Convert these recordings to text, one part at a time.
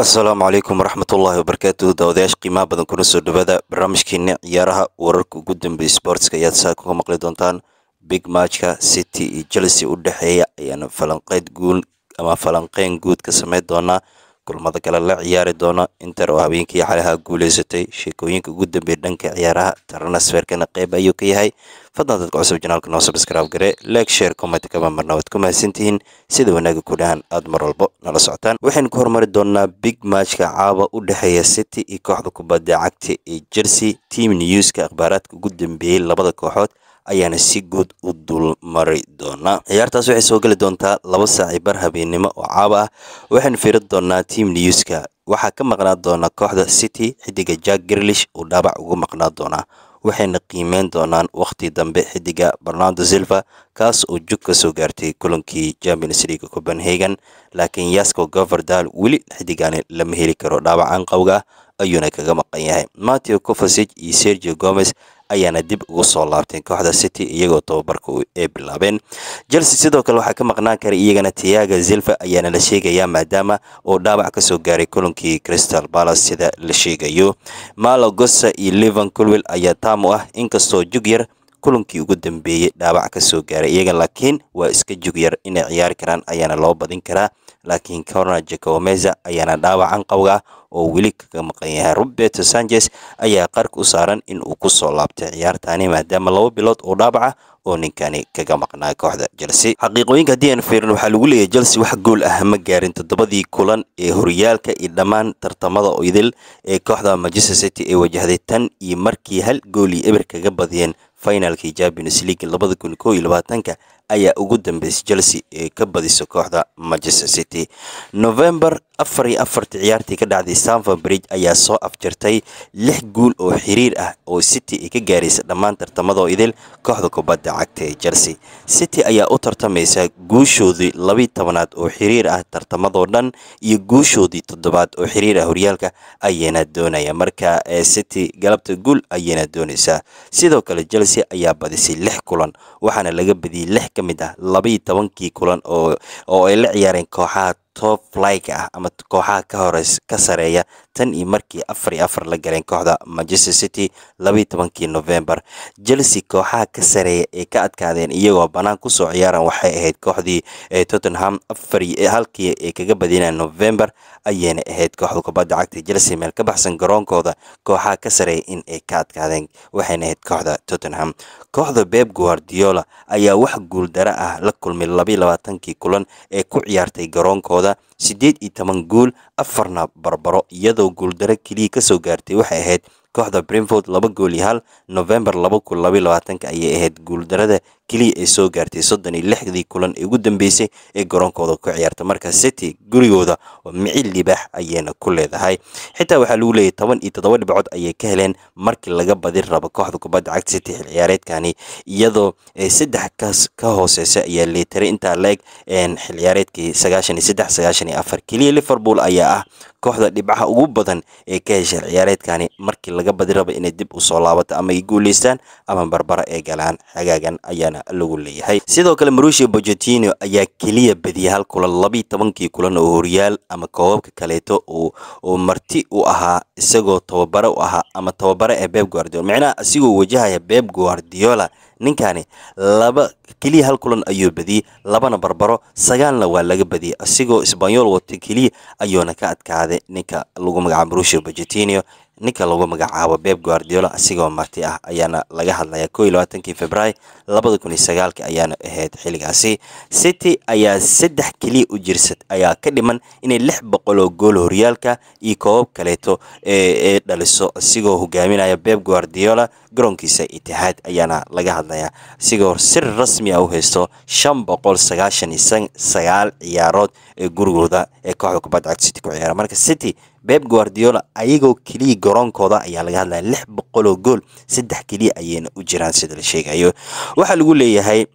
asalaamu calaykum waraxmatullaahi wabarakaatu daawadayaasha qiimaha badan kuna soo dhawaada barnaamijkeena ciyaaraha wararka ugu dambeeya sportska ayaad saa ka maqli doontaan big matchka city iyo chelsea u dhexeeya ayaana falanqeyd guul ama falanqeyn guud ka sameyn doonaa kulmada kale la ciyaari doono inter oo habeenkii xalaha guuleysatay sheekooyinka ugu dambeeya dhanka ciyaaraha tarnasferkana qeyb ayuu ka yahay fadlan dadka cusub janaalka noo sabskraib gare leeg share comment kama marna waad ku mahadsantihiin sida wanaaga ku dhahan aada mar walbo nala socotaan waxaynu ku hormari doonaa big matchka caawa u dhexeeya city iyo kooxda kubadda cagta ee jersey team newska akhbaaraadka ugu dambeeyey labada kooxood ayaana si guud u dulmari doonaa ciyaartaas waxay soo geli doontaa laba saaci bar habeennimo oo caab ah waxaynu fiirin doonaa team newska waxaa ka maqnaa doona kooxda city xidiga jack girlish uu dhaabac ugu maqnaa doonaa waxayna qiimeyn doonaan wakhti dambe xidiga barnando silva kaas oo jug ka soo gaartay kulankii champions league copenhagen laakiin yasko goverdal weli xidigani lama heli karo dhaawacan qowga ayuuna kaga maqan yahay mateo covasig iyo sergio gomez ayaana dib ugu soo laabteen kooxda city iyagoo tababarka ee bilaabeen chelsea sidoo kale waxaa ka maqnaan kara iyagana tiyaga zilva ayaana la sheegayaa maadaama uu dhaawac ka soo gaaray kulankii crystal balace sida la sheegayo malogosa iyo livan colwell ayaa taam u ah inkastoo jug yar kulankii ugu dambeeyey dhaawac ka soo gaaray iyaga laakiin waa iska jug yar inay ciyaari karaan ayaana loo badin karaa laakiin corner jacomeza ayaana dhaawacan qawga oo weli kaga maqan yahay roberto sanchez ayaa qarka u saaran in uu kusoo laabtay ciyaartaani maadaama labo bilood oo dhaawaca ah oo ninkani kaga maqnaa kooxda chelsea xaqiiqooyinka haddii aan fiirin waxaa lagu leeyahay chelsea wax gool ah ma gaarin toddobadii kulan ee horyaalka iyo dhammaan tartamada idil ee kooxda manchester city ee wajahday tan iyo markii hal gool iyo eber kaga badiyeen finalka champions league labada kun iyo labaatanka ayaa ugu dambeysay chelsea ee ka badiso kooxda manchester city novembar afar iyo afartii ciyaartii ka dhacday sanford bridge ayaa soo afjirtay lix guul oo xiriir ah oo city ay ka gaaraysa dhammaan tartamadoo idil kooxda kubadda cagta ee chelsea city ayaa u tartamaysa guushoodii labii tobanaad oo xiriir ah tartamadoo dhan iyo guushoodii toddobaad oo xiriir ah horyaalka ayaana doonaya marka city galabta guul ayaana doonaysaa sidoo kale chelsea ayaa badisay lix kulan waxaana laga badiyey lix ka mid ah labaiyo tobankii kulan oo ay la ciyaareen kooxaha top-flyga ah ama kooxaha ka horeys ka sareeya tan iyo markii afar iyo afar la galeen kooxda manchester city labaiyo tobankii november chelsea kooxaha ka sareeya ee ka adkaadeen iyagoo bannaan kusoo ciyaaran waxay ahayd kooxdii ee tottenham afar halkii ee kaga badinaya november ayayna ahayd kooxda kubadda cagta chelsea meel ka baxsan garoonkooda kooxaha ka sareeya in ay ka adkaadeen waxayna ahayd kooxda tottenham kooxda beb guardiola ayaa wax guuldara ah la kulmay labaiyo labaatankii kulan ee ku ciyaartay garoonkooda kooxdooda siddeed iyo toban guul afarna barbaro iyadoo guuldaro keliya ka soo gaartay waxay ahayd kooxda bremford laba gool iyo hal novembar ayay ahayd guuldarada keliya ee soo gaartay soddon iyo lixdii kulan ee ugu dambeysay ee garoonkooda ku ciyaarta marka city gurigooda oo mici libaax ayayna ku leedahay xitaa waxaa lagu leeyahy toban iyo toddoba dhibcood ayay ka heleen markii laga badin rabo kooxda kubadda cagta city xil ciyaareedkani iyadoo eh, saddex kaas ka hooseysa ayaa leetaray intaa la-eg eh, xil ciyaareedkii sagaashan iyo saddex sagaashan iyo afar keliya liverpool ayaa ah kooxda dhibcaha ugu badan ee ka heshay ciyaareedkani markii laga badi raba inay dib u soo laabato ama ay guuleystaan ama barbara ay galaan xagaagan ayaana lagu leeyahay sidoo kale maruushia bojotino ayaa keliya badiya hal kulan labii tobankii kulan oo horyaal ama koobabka kaleeto oo marti u ahaa isagoo tababare u ahaa ama tababare ee beeb guardiola micnaha asigoo wajahaya beb guardiola ninkani laba keliya hal kulan ayuu badiyey labana barbaro sagaalna waa laga badiyey asigoo isbanyol wata keliya ayuuna ka adkaaday ninka lagu magacaabo rusio bargentinio ninka lagu magacaabo beb guardiola asigoo marti ah ayaana laga hadlaya ko iyo labaatankii february labada kun iyo sagaalka ayaana ahayd xilligaasi city ayaa saddex keliya u jirsa ayaa ka dhiman inay lix boqol oo gool horyaalka iyo koobab kaleeto ee dhaliso asigoo hogaaminaya beb guardiola garoonkiisa itihaad ayaana laga hadlayaa asigoo sir rasmi ah u haysto shan boqol sagaashan iyo sagaal ciyaarood ee gurigooda ee kooxda kubadda cagta city ku ciyaara marka city beb guardiola ayagoo keliya garoonkooda ayaa laga hadlaya lix boqoloo gool saddex keliya ayayna u jiraan sida la sheegayo waxaa lagu leeyahay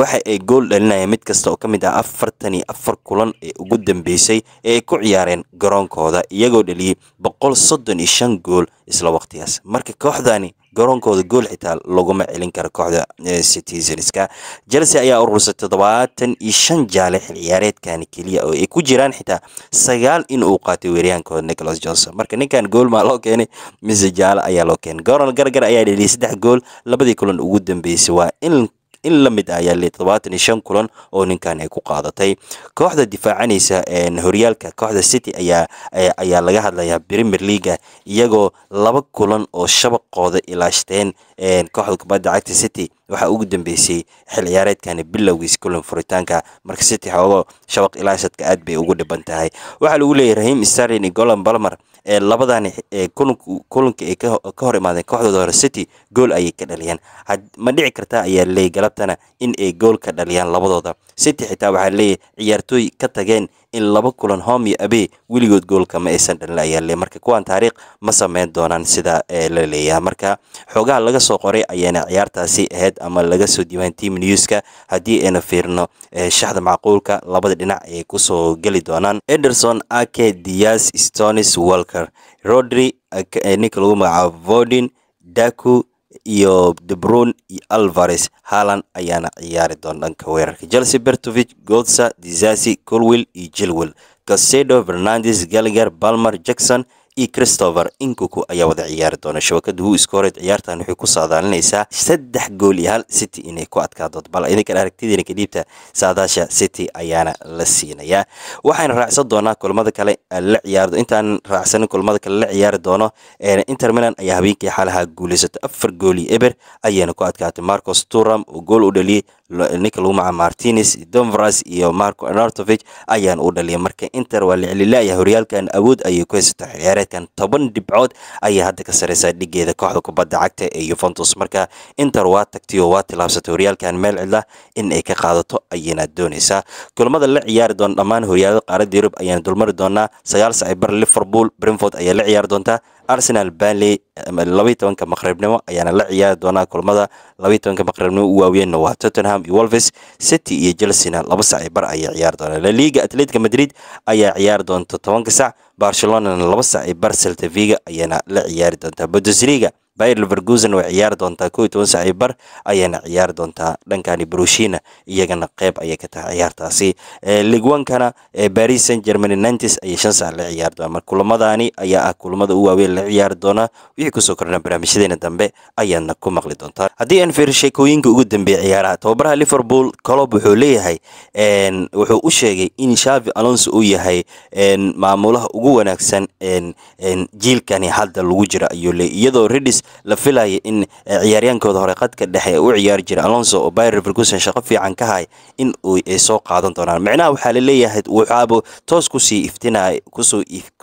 waxa ay gool dhalinayaan mid kasta oo ka mid ah afartan iyo afar kulan ee ugu dambeysay ee ay ku ciyaareen garoonkooda iyagoo dhaliyay boqol soddon iyo shan gool isla waqtigaas marka kooxdani garoonkooda gool xitaa laguma celin karo kooxda citizenska chelsea ayaa urursay toddobaatan iyo shan jaale xilciyaareedkan keliya oo ay ku jiraan xitaa sagaal in uu qaatay weeriyaankooda nicholas johnson marka ninkan gool maa loo keenay mise jaale ayaa loo keenay goronal gargar ayaa dheliyay saddex gool labadii kulan ugu dambeysay waa in in la mid ah ayaa li todobaatan iyo shan kulan oo ninkan ay ku qaadatay kooxda difaacanaysa horyaalka kooxda city ayaa ayaa laga hadlayaa premier leaga iyagoo laba kulan oo shabaqooda ilaashteen kooxda kubadda cagta city waxaa ugu dambeysay xil ciyaareedkan bilowgiis kulan furitaanka marka city xoogo shabaq ilaashadka aad bay ugu dhiban tahay waxaa lagu leeyahy rahim starlin golan balmer ee labadani kulanka ay ka hor imaadeen kooxdooda hore city gool ayay ka dhaliyeen ma dhici kartaa ayaa leeyay galabtana in ay gool ka dhaliyaan labadooda city xitaa waxaa leeyahay ciyaartooy ka tageen in laba kulan home iyo abey weligood goolkama aysan dhalinayaalle marka kuwan taariikh ma sameyn doonaan sida eh, la leeyaha marka xoogaha laga soo qoray ayayna ciyaartaasi ahayd ama laga soo diiwaan team newska haddii aynu fiirno eh, shaxda macquulka labada dhinac ayay kusoo geli doonaan ederson ake dias stonis walker rodri eh, ninka lagu magacaabo vodin daku iyo debron iyo alvares haalan ayaana ciyaari doona dhanka weerarka chelse bertovich godsa disasi colwil iyo jilwil gasedo fernandez galliger balmer jackson iyo christopher inkuku ayaa wada ciyaari doona shabakada wuu iska horeed ciyaartan waxay ku saadaalinaysaa saddex gool iyo hal city inay ku adkaado bal idinkan aragtidiina kadhiibta saadaasha city ayaana la siinayaa waxayna raacsan doonaa kulmada kale la ciyaar intaan raacsanin kulmada kale la ciyaari doono inter milan ayaa habeenkii xalaha guulaysatay afar gool iyo eber ayayna ku adkaatay marcos turam oo gool u dhaliyey ninka lagu maca iyo marco anartovich ayaan u dhaliyay marka inter waa la celilaayahay horyaalkan awood ayay ku haysata xilciyaareed laakiin toban dhibcood ayaa hadda ka sareysaa dhiggeeda kooxda kubadda cagta ee yuventus marka inter waa tagtiyo waa tilaabsatay horyaalkan meel cidla in ay ka qaadato ayayna doonaysaa kulamada la ciyaari doona dhammaan horyaalada qaaradda yurub ayaana dulmari doonaa sagaal saacibar liverpool brinford ayaa la ciyaari doontaa arsenal banley um, labaiy tobanka maqribnimo ayaana la ciyaari doonaa kulmada labaiy tobanka maqribnimo u waaweyeenna waa tottenham iyo wolves city iyo chelsena laba sac ee bar ayaa ciyaari doonaa laliga atletica madrid ayaa ciyaari doonta tobanka sac barcelonana laba sac ee bar seltaviga ayaana la ciyaari doontaa bundesliga bayer levergusen way ciyaari doontaa kow iyo toban saaci bar ayayna ciyaari doontaa dhankani brushina iyagana qeyb ayay ka tahay ciyaartaasi ligwankana baris saint germany nantes ayay shan saac la ciyaari doonaa mar kulamadaani ayaa ah kulamada u waaweyn la ciyaari doonaa wixii kusoo korna barnaamijyadeena dambe ayaadna ku maqli doontaa haddii aan fiir sheekooyinka ugu dambeeya ciyaaraha tababaraha liverpool colob wuxuu leeyahay wuxuu u sheegay in shavi alonso uu yahay maamulaha ugu wanaagsan jiilkani hadda lagu jira ayuu leeyay iyadoo redis la filayay in eh, ciyaaryaankooda hore qadka dhexe u ciyaari jira Alonso oo Bayer Leverkusen shaqo fiican ka hay in ay soo qaadan doonaan micnaha waxaa la leeyahay waxaaba toos kusii iftinaya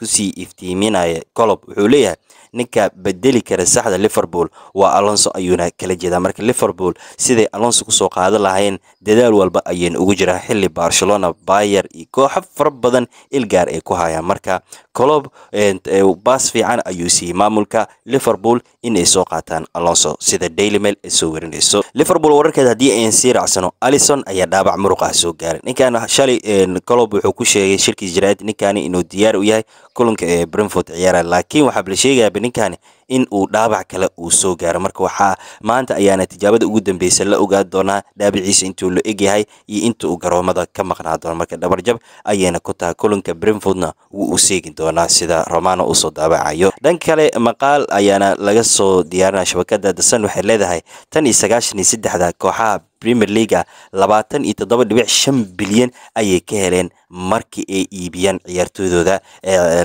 kusii iftiiminaya Klopp wuxuu leeyahay ninka bedeli kara saxda Liverpool waa Alonso ayuuna kala jeedaa marka Liverpool siday Alonso kusoo qaadan lahayn dadaal walba ayayna ugu jiraa xilli Barcelona Bayer iyo kooxo fara badan ilgaar ay ku hayaan marka Klopp eh, eh, baas fiican ayuu siiyey maamulka Liverpool inay soo qaataan alonso sida daily mail ay soo warinayso liverpool wararkeed haddii ayn sii raacsano alison ayaa dhaabac muruqa ah soo gaaray ninkaan shalay colob eh, wuxuu ku sheegay shirkii jaraa'id ninkani inuu diyaar u yahay kulanka ee eh, brinford ciyaara laakiin waxaa la sheegayaba ninkaani in uu dhaabac kale uu soo gaaro marka waxaa maanta ayaana tijaabada ugu dambeysa la ogaan doonaa dhaabaciisa intuu la eg yahay iyo inta uu garoomada ka maqnaa doono marka dhabarjab ayayna ku tahay kulanka brinfordna wuu u seegi doonaa sida romano uusoo daabacayo dhan kale maqaal ayaana laga soo diyaarinaya shabakada dasan waxay leedahay tan iyo sagaashan iyo saddexda kooxaha premier leaga labaatan iyo toddoba dhibic shan bilyan ayay ka heleen markii ay iibiyaan ciyaartooydooda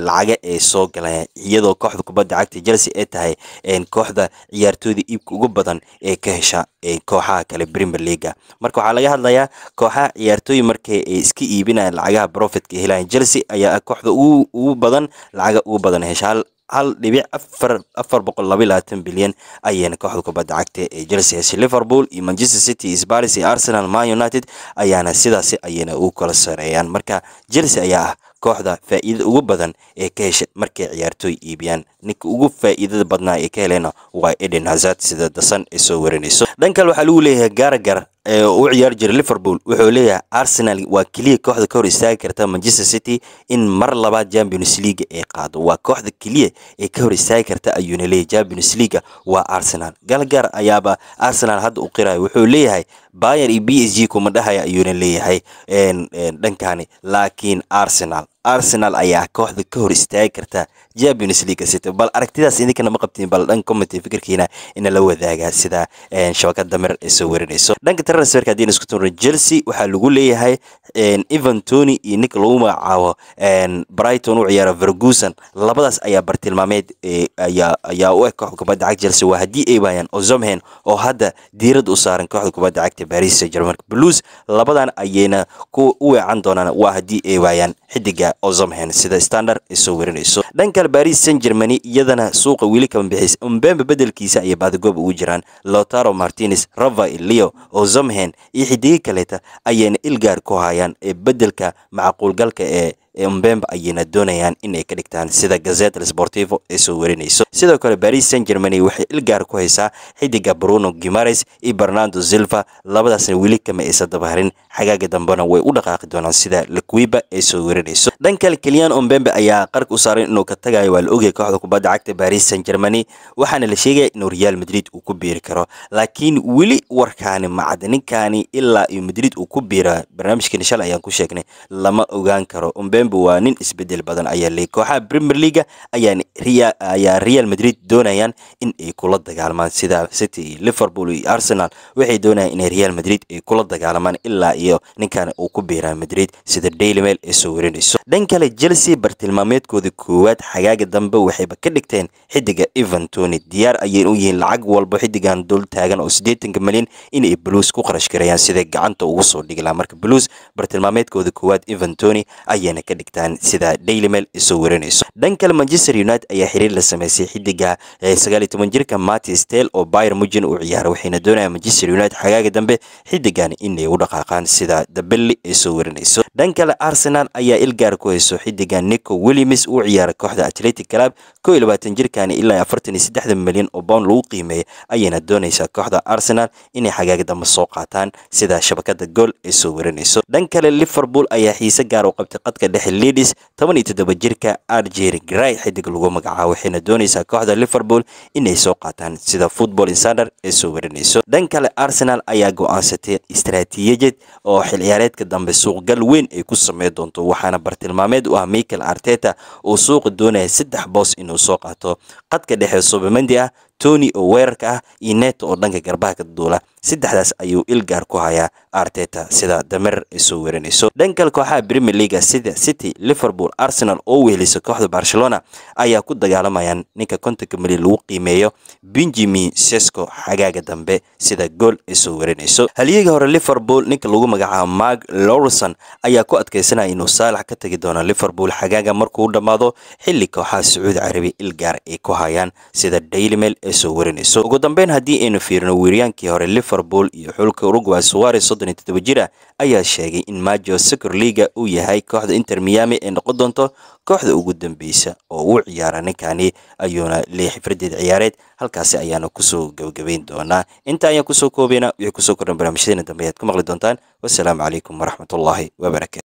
lacaga ay soo galeen iyadoo kooxda kubadda cagta chelsea ay tahay kooxda ciyaartooyda iibka ugu badan ee ka hesha kooxaha kale premier leaga marka waxaa laga hadlayaa kooxaha ciyaartooy markay ay iska iibinayaan lacagaha profitka helayan chelsea ayaa ah kooxda ugu badan lacaga ugu badan hesha hal dhibic afar boqol laba labaatan bilyan ayaana kooxda kubadda cagta ee chelseas liverpool iyo manchester city sbaris iyo arsenal man united ayaana sidaasi ayayna ugu kala sareeyaan marka chelsea ayaa ah kooxda faa'iidada ugu badan ee ka hesha markay ciyaartooy iibiyaan ninka ugu faa'iidada badnaa ee ka helena waa eden hazard sida dasan ee soo warinayso dhan kale waxaa lagu leeyahay gaaragar u ciyaar jiray liverpool wuxuu leeyahay arsenal waa keliya kooxda ka hor istaagi karta manchester city in mar labaad champions league ay qaado waa kooxda keliya ee ka hor istaagi karta ayuuna leeyahay champions league waa arsenal galgaar ayaaba arsenal hadda u qiraya wuxuu leeyahay bayer iyo b s g kuma dhahaya ayuuna leeyahay dhankani laakiin arsenal arsenal ayaa kooxda ka hor istaagi karta champions league city bal aragtidaas idinkana ma qabtiin bal dhan comment fikirkiina ina la wadaaga sida eh, shabakada mer ay soo warinayso dhanka transferka haddii isku tuuro chelsea waxaa lagu leeyahay evan eh, tony iyo nik lagu magacaabo eh, brighton u ciyaara ferguson labadaas ayaa bartilmaameed ayaa u eg kooxda kubadda cagta chelsea waa haddii ay waayaan ozomhen oo hadda diiradda u saaran kooxda kubadda cagta paris saint germain blues labadan ayayna u weecan doonaan waa haddii ay waayaan xidiga ozomhen sida standard ay soo werinayso dhan kale baris san germany iyadana suuqa weli kama bixis umbembe bedelkiisa ayay baadigoob ugu jiraan lotaro martinez rafael leo ozomhen iyo xidiga kaleeta ayayna ilgaar ku hayaan ee beddelka macquulgalka ee ee mbemba ayayna doonayaan inay ka dhigtaan sida gazeta sportivo ay soo warinayso sidoo kale baris san germany waxay ilgaar ku haysaa xidiga bruno gimares iyo bernardo silva labadaasna weli kama aysa dabaharin xagaaga dambena way u dhaqaaqi doonaan sida lakuiba ay soo warinayso dhan kale keliyan ombembe ayaa qark u saaran inuu ka tagayo waa la ogaya kooxda kubadda cagta baris san germany waxaana la sheegaya inuu real madrid uu ku biiri karo laakiin weli warkaani macadninkaani ilaa iyo madrid uu ku biira barnaamijkan shalay ayaan ku sheegnay lama ogaan karo dambeynba waa nin isbedel badan ayaa le kooxaha premier leaga ayaa real madrid doonayaan in ay kula dagaalmaan sida city liverpool iyo arsenal waxay doonayaan in real madrid ay kula dagaalamaan ilaa iyo ninkan uu ku biiraa madrid sida daily mail ay soo warinayso dhan kale chelsea bartilmaameedkooda koowaad xagaaga dambe waxayba ka dhigteen xidiga eventoni diyaar ayay u yihiin lacag walba xidigan dul taagan oo siddeetanka milyan inay blues ku qarash garayaan siday gacanta ugu soo dhigi marka blues bartilmaameedkooda koowaad eventoni ayayna ka dhigtaan sida daily mail isoo warinayso dhan kale manchester united ayaa xiriir la sameysay xidiga jirka martis tel oo bayer mujin u ciyaaray waxayna doonayaan manchester united xagaaga dambe xidigan inay u dhaqaaqaan sida dabelli ay soo warinayso dhan kale arsenal ayaa ilgaar ku hayso xidiga nico williams u ciyaara kooxda atletic club kow iyo labaatan jirkan ilaa afartan iyo saddexda milyan oo pound lagu qiimeeyay ayayna doonaysaa kooxda arsenal inay xagaaga dambe soo qaataan sida shabakada gool ay soo warinayso dhan kale liverpool ayaa xiise gaar u qabtay qadka dhex xildhiidhis toban iyo toddoba jirka arjer gray xidig lagu magacaabo waxayna doonaysaa kooxda liverpool inay soo qaataan sida football insander ee soo warinayso dhan kale arsenal ayaa go-aansatay istaraatiijiyad oo xilciyaareedka ciyaareedka dambe suuqgal weyn ay ku sameyn doonto waxaana bartilmaameed u ah michael arteta uu suuqa doonaya saddex boos inuu soo qaato khadka dhexe subamandi ah tony oo weerarka ah iyo neto oo dhanka garbaha ka duula saddexdaas ayuu ilgaar ku hayaa arteta sida damer ay soo warinayso dhankal kooxaha brimier leaga sida city liverpool arsenal oo weheliso kooxda barcelona ayaa ku dagaalamayaan ninka kontanka milyan lagu qiimeeyo benjamin sesco xagaaga dambe sida gool ay soo warinayso haliyega hore liverpool ninka lagu magacaabo mark lawrenson ayaa ku adkaysanaya inuu saalax ka tegi doono liverpool xagaaga markuu dhammaado xilli kooxaha sacuudi carabi ilgaar ay ku hayaan sida daily mail ay soo warinayso ugu dambeyn haddii aynu fiirino weeriyaankii hore liverpool iyo xulka uruguay suarez soddon toddoba jir ah ayaa sheegay in majo secor liaga uu yahay kooxda inter miyami ee noqon doonto kooxda ugu dambeysa oo uu ciyaara ninkani ayuuna leeyahay fardeed ciyaareed halkaasi ayaana kusoo gabagabeyn doonaa inta ayaan kusoo koobayna wixii kusoo kordhan barnaamijyadeena dambe ayaad ku maqli doontaan wassalaamu calaykum waraxmatullaahi wabarakaatu